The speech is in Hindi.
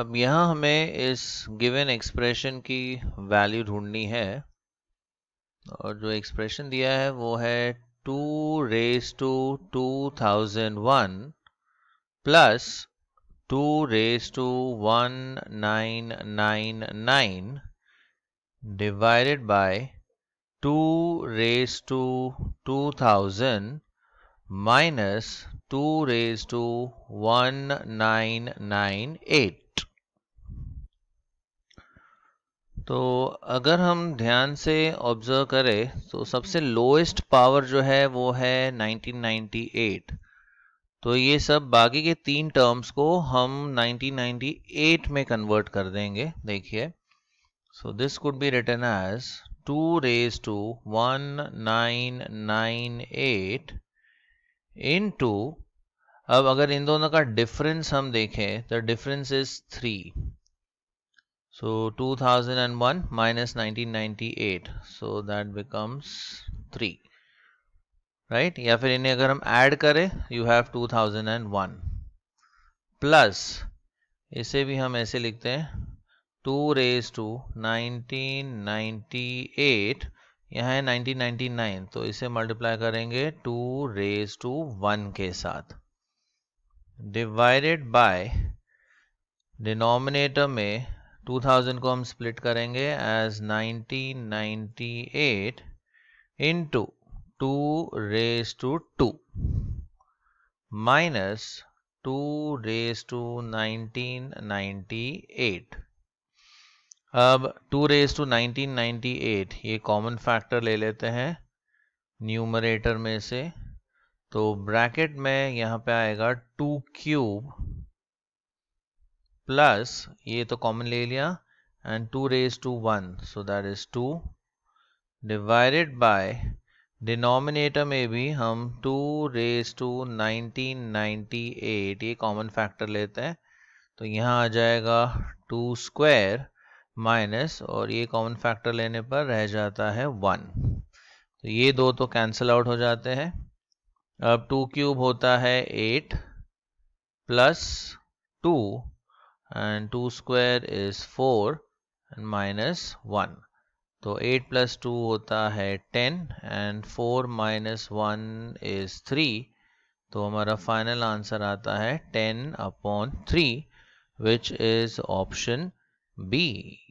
अब यहाँ हमें इस गिवन एक्सप्रेशन की वैल्यू ढूंढनी है और जो एक्सप्रेशन दिया है वो है two raise to two thousand one plus two raise to one nine nine nine divided by two to two thousand minus two raise to one nine nine eight तो अगर हम ध्यान से ऑब्जर्व करें तो सबसे लोएस्ट पावर जो है वो है 1998 तो ये सब बाकी के तीन टर्म्स को हम 1998 में कन्वर्ट कर देंगे देखिए so this could be written as two raise to one nine nine eight into two अब अगर इन दोनों का डिफरेंस हम देखें तो difference is three so 2001 minus 1998 so that becomes 3 right right? या फिर इन्हें अगर हम ऐड करें यू हैव 2001 प्लस इसे भी हम ऐसे लिखते हैं टू रेज टू 1998 यहाँ है 1999 तो इसे मल्टीप्लाई करेंगे टू रेज टू वन के साथ डिवाइडेड बाय डिनोमिनेटर में 2000 को हम स्प्लिट करेंगे as 1998 into 2 raise to 2 minus 2 raise to 1998 अब 2 रेस टू 1998 ये कॉमन फैक्टर ले लेते हैं न्यूमरेटर में से तो ब्रैकेट में यहाँ पे आएगा 2 क्यूब प्लस ये तो कॉमन ले लिया and two raise to one so that is two divided by denominator में भी हम two raise to nineteen ninety eight ये कॉमन फैक्टर लेते हैं तो यहाँ आ जाएगा टू स्क्वायर माइनस और ये कॉमन फैक्टर लेने पर रह जाता है वन तो ये दो तो कैंसिल आउट हो जाते हैं अब टू क्यूब होता है eight plus two and two square is 4 and minus 1 तो एट प्लस टू होता है ten and four minus one is three तो हमारा फाइनल आंसर आता है ten upon three which is option B